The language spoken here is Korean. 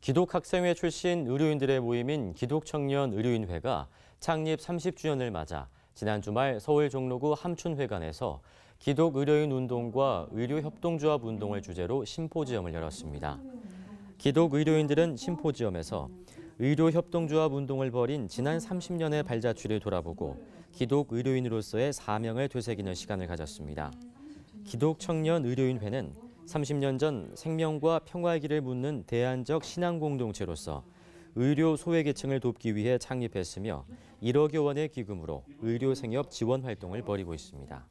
기독학생회 출신 의료인들의 모임인 기독청년 의료인회가 창립 30주년을 맞아 지난 주말 서울 종로구 함춘회관에서 기독 의료인 운동과 의료 협동조합 운동을 주제로 심포지엄을 열었습니다. 기독 의료인들은 심포지엄에서 의료 협동조합 운동을 벌인 지난 30년의 발자취를 돌아보고 기독 의료인으로서의 사명을 되새기는 시간을 가졌습니다. 기독 청년 의료인회는 30년 전 생명과 평화의 길을 묻는 대안적 신앙 공동체로서 의료 소외 계층을 돕기 위해 창립했으며 1억여 원의 기금으로 의료 생협 지원 활동을 벌이고 있습니다.